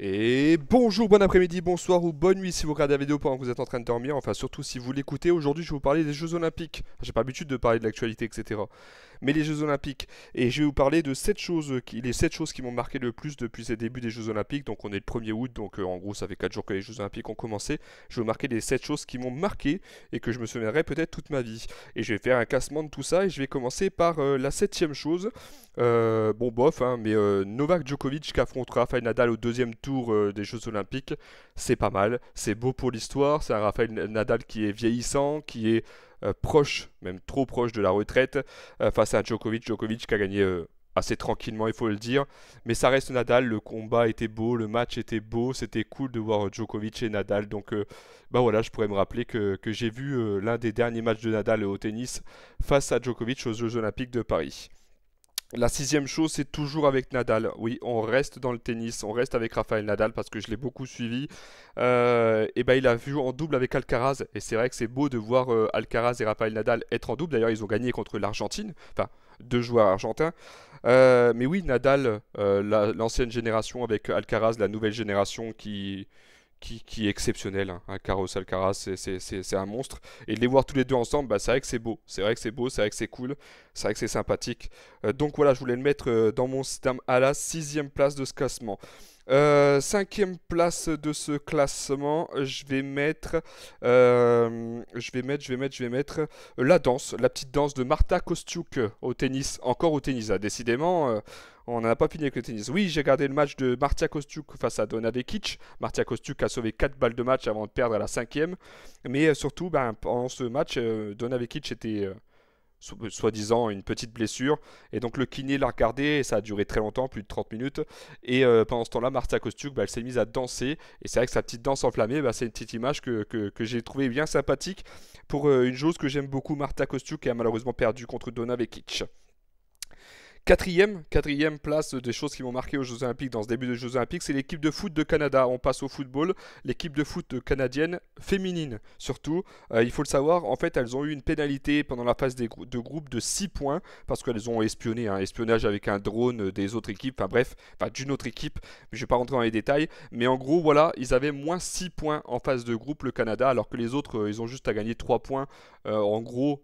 Et bonjour, bon après-midi, bonsoir ou bonne nuit si vous regardez la vidéo pendant que vous êtes en train de dormir, enfin surtout si vous l'écoutez. Aujourd'hui je vais vous parler des Jeux Olympiques. J'ai pas l'habitude de parler de l'actualité, etc mais les Jeux Olympiques. Et je vais vous parler de 7 choses, qui, les 7 choses qui m'ont marqué le plus depuis ces débuts des Jeux Olympiques. Donc on est le 1er août, donc euh, en gros ça fait 4 jours que les Jeux Olympiques ont commencé. Je vais vous marquer les 7 choses qui m'ont marqué et que je me souviendrai peut-être toute ma vie. Et je vais faire un cassement de tout ça et je vais commencer par euh, la septième chose. Euh, bon bof, hein, mais Novak Djokovic qui affronte Rafael Nadal au deuxième tour des Jeux Olympiques, c'est pas mal, c'est beau pour l'histoire, c'est un Rafael Nadal qui est vieillissant, qui est euh, proche, même trop proche de la retraite euh, face à Djokovic. Djokovic qui a gagné euh, assez tranquillement, il faut le dire. Mais ça reste Nadal, le combat était beau, le match était beau, c'était cool de voir Djokovic et Nadal. Donc bah voilà, je pourrais me rappeler que, j'ai vu l'un des derniers matchs de Nadal au tennis face à Djokovic aux Jeux Olympiques de Paris. La sixième chose, c'est toujours avec Nadal. Oui, on reste dans le tennis, on reste avec Rafael Nadal parce que je l'ai beaucoup suivi. Euh, et ben, il a vu en double avec Alcaraz. Et c'est vrai que c'est beau de voir euh, Alcaraz et Rafael Nadal être en double. D'ailleurs, ils ont gagné contre l'Argentine, enfin, deux joueurs argentins. Euh, mais oui, Nadal, l'ancienne génération avec Alcaraz, la nouvelle génération qui, qui, est exceptionnel. un hein. ah, Carlos c'est un monstre. Et de les voir tous les deux ensemble, bah, c'est vrai que c'est beau. C'est vrai que c'est beau, c'est vrai que c'est cool, c'est vrai que c'est sympathique. Euh, donc voilà, je voulais le mettre euh, dans mon système à la sixième place de ce classement. Euh, cinquième place de ce classement, je vais mettre, euh, je vais mettre, je vais mettre, je vais mettre la danse, la petite danse de Marta Kostiuk au tennis, encore au tennis. Ah, décidément, euh, on on a pas fini avec le tennis. Oui, j'ai gardé le match de Marta Kostiuk face à Donna Vekic. Marta Kostiuk a sauvé 4 balles de match avant de perdre à la cinquième. Mais surtout, ben, pendant ce match, Donna Vekic était euh, soi-disant une petite blessure. Et donc le kiné l'a regardé, et ça a duré très longtemps, plus de 30 minutes. Et euh, pendant ce temps-là, Marta Kostiuk, bah, elle s'est mise à danser. Et c'est vrai que sa petite danse enflammée, bah, c'est une petite image que, j'ai trouvé bien sympathique pour euh, une chose que j'aime beaucoup, Marta Kostiuk, qui a malheureusement perdu contre Donna Vekic. Quatrième, place des choses qui m'ont marqué aux Jeux Olympiques dans ce début des Jeux Olympiques, c'est l'équipe de foot de Canada. On passe au football, l'équipe de foot canadienne féminine surtout. Euh, il faut le savoir, en fait, elles ont eu une pénalité pendant la phase de groupe de 6 points parce qu'elles ont espionné, un hein, espionnage avec un drone des autres équipes, enfin bref, d'une autre équipe. Je ne vais pas rentrer dans les détails, mais en gros, voilà, ils avaient moins 6 points en phase de groupe le Canada, alors que les autres, euh, ils ont juste à gagner 3 points. Euh, en gros,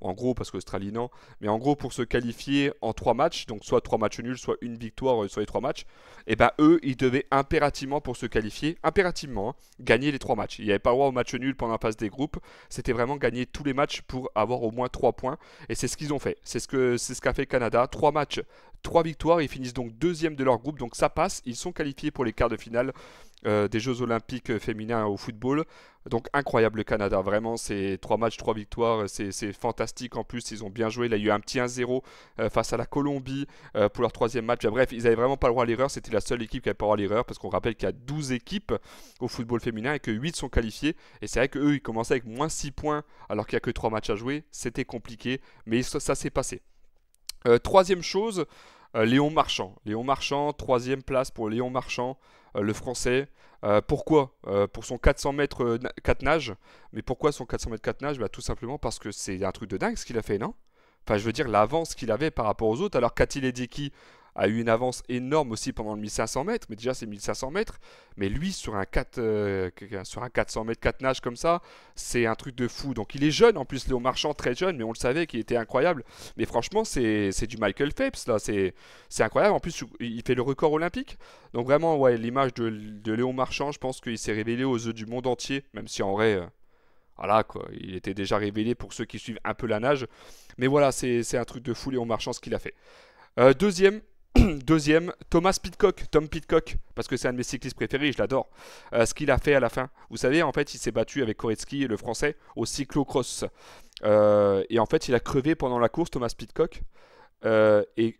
en gros, parce qu'Australie, non. Mais en gros, pour se qualifier en trois matchs, donc soit trois matchs nuls, soit une victoire euh, sur les trois matchs, et eh ben eux, ils devaient impérativement, pour se qualifier, impérativement, hein, gagner les trois matchs. Il n'y avait pas le droit au match nul pendant la phase des groupes. C'était vraiment gagner tous les matchs pour avoir au moins trois points. Et c'est ce qu'ils ont fait. C'est ce qu'a ce qu'a fait Canada. Trois matchs, trois victoires. Ils finissent donc deuxième de leur groupe. Donc ça passe. Ils sont qualifiés pour les quarts de finale euh, des Jeux Olympiques féminins au football. Donc incroyable le Canada, vraiment, c'est trois matchs, trois victoires, c'est fantastique en plus, ils ont bien joué, il y a eu un petit 1-0 euh, face à la Colombie euh, pour leur troisième match, bref, ils n'avaient vraiment pas le droit à l'erreur, c'était la seule équipe qui n'avait pas le droit à l'erreur, parce qu'on rappelle qu'il y a 12 équipes au football féminin et que 8 sont qualifiées, et c'est vrai qu'eux, ils commençaient avec moins 6 points alors qu'il n'y a que 3 matchs à jouer, c'était compliqué, mais ça, s'est passé. troisième chose, Léon Marchand, Léon Marchand, troisième place pour Léon Marchand, euh, le français. Euh, pourquoi euh, Pour son 400 mètres 4 nages. Mais pourquoi son 400 mètres 4 nages bah, Tout simplement parce que c'est un truc de dingue ce qu'il a fait, non Enfin, je veux dire, l'avance qu'il avait par rapport aux autres. Alors, Cathy qui a eu une avance énorme aussi pendant le 1500 mètres, mais déjà c'est 1500 mètres, mais lui sur un, 4, euh, sur un 400 mètres 4 nages comme ça, c'est un truc de fou. Donc il est jeune, en plus Léon Marchand très jeune, mais on le savait qu'il était incroyable. Mais franchement c'est du Michael Phelps là, c'est incroyable. En plus il fait le record olympique, donc vraiment ouais l'image de, Léon Marchand, je pense qu'il s'est révélé aux yeux du monde entier, même si en vrai... Euh, voilà quoi, il était déjà révélé pour ceux qui suivent un peu la nage. Mais voilà, c'est un truc de fou Léon Marchand ce qu'il a fait. Euh, deuxième, Deuxième, Thomas Pitcock, Tom Pitcock, parce que c'est un de mes cyclistes préférés, je l'adore. Euh, ce qu'il a fait à la fin, vous savez, en fait, il s'est battu avec Koretsky, le français, au cyclocross. cross euh, et en fait, il a crevé pendant la course, Thomas Pitcock. Euh, et,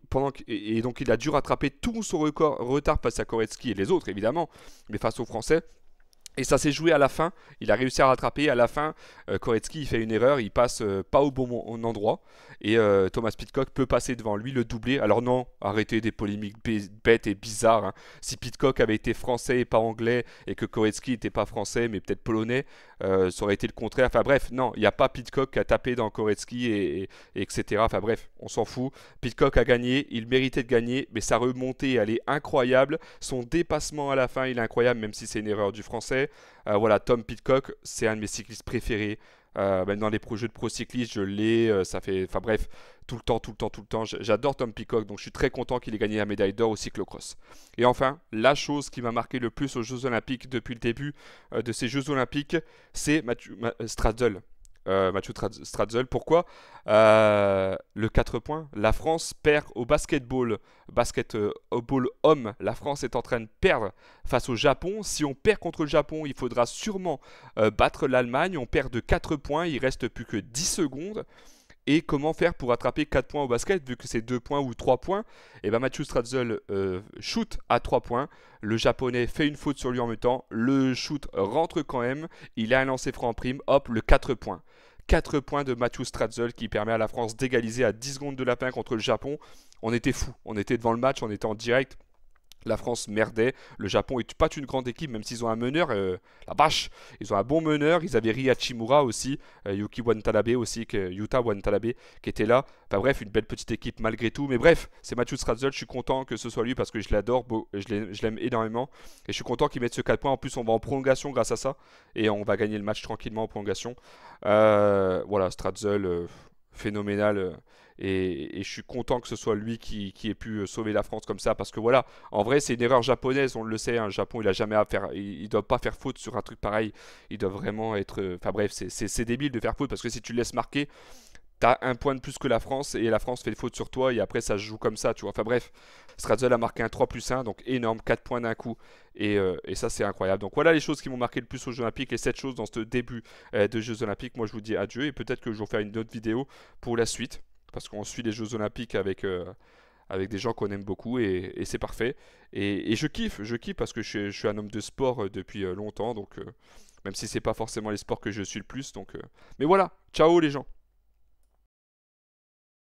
donc, il a dû rattraper tout son record, retard face à Koretsky et les autres, évidemment, mais face aux Français. Et ça s'est joué à la fin. Il a réussi à rattraper. À la fin, euh, Koretsky, il fait une erreur. Il passe euh, pas au bon endroit. Et euh, Thomas Pitcock peut passer devant lui, le doubler. Alors non, arrêtez des polémiques bêtes et bizarres. Hein. Si Pitcock avait été français et pas anglais, et que Koretsky n'était pas français, mais peut-être polonais, euh, ça aurait été le contraire. Enfin bref, non, il n'y a pas Pitcock qui a tapé dans Koretsky, et, etc. Enfin bref, on s'en fout. Pitcock a gagné, il méritait de gagner, mais sa remontée, elle est incroyable. Son dépassement à la fin, il est incroyable, même si c'est une erreur du français. Euh, voilà, Tom Pitcock, c'est un de mes cyclistes préférés. Euh, même dans les jeux de pro cycliste, je l'ai. Euh, ça fait, enfin bref, tout le temps, tout le temps, tout le temps. J'adore Tom Peacock, donc je suis très content qu'il ait gagné la médaille d'or au cyclocross. Et enfin, la chose qui m'a marqué le plus aux Jeux Olympiques depuis le début euh, de ces Jeux Olympiques, c'est Mathieu Straddle euh, Mathieu Stratzel. Pourquoi euh, Le 4 points. La France perd au basketball. Basketball euh, homme. La France est en train de perdre face au Japon. Si on perd contre le Japon, il faudra sûrement battre l'Allemagne. On perd de 4 points. Il reste plus que 10 secondes. Et comment faire pour attraper 4 points au basket vu que c'est 2 points ou 3 points Et eh bien Mathieu Stratzel shoot à 3 points. Le japonais fait une faute sur lui en même temps. Le shoot rentre quand même. Il a un lancé franc en prime. Hop, le 4 points. 4 points de Mathieu Stratzel qui permet à la France d'égaliser à 10 secondes de lapin contre le Japon. On était fou, on était devant le match, on était en direct la France merdait, le Japon est pas une grande équipe, même s'ils ont un meneur, euh, la vache, ils ont un bon meneur, ils avaient Riyachimura aussi, euh, Yuki Wantanabe aussi, que, Yuta Wantanabe qui était là, enfin bref, une belle petite équipe malgré tout, mais bref, c'est Mathieu Stratzel, je suis content que ce soit lui parce que je l'adore, euh, je l'aime énormément, et je suis content qu'il mette ce 4 points, en plus on va en prolongation grâce à ça, et on va gagner le match tranquillement en prolongation. voilà, Stratzel, phénoménal et, je suis content que ce soit lui qui, ait pu euh, sauver la France comme ça. Parce que voilà, en vrai, c'est une erreur japonaise, on le sait. Hein, le Japon, il a jamais à faire. Il, doit pas faire faute sur un truc pareil. Il doit vraiment être. Euh, enfin bref, c'est débile de faire faute parce que si tu le laisses marquer, t'as un point de plus que la France et la France fait faute sur toi et après ça se joue comme ça, tu vois. Enfin bref, Stratzel a marqué un 3 plus 1, donc énorme, 4 points d'un coup euh, et, ça c'est incroyable. Donc voilà les choses qui m'ont marqué le plus aux Jeux Olympiques, Et cette chose dans ce début de Jeux Olympiques. Moi je vous dis adieu et peut-être que je vais faire une autre vidéo pour la suite parce qu'on suit les Jeux Olympiques avec, euh, avec des gens qu'on aime beaucoup et, c'est parfait. Et, je kiffe, je kiffe parce que je, suis un homme de sport euh, depuis euh, longtemps, donc même si c'est pas forcément les sports que je suis le plus. Donc, Mais voilà, ciao les gens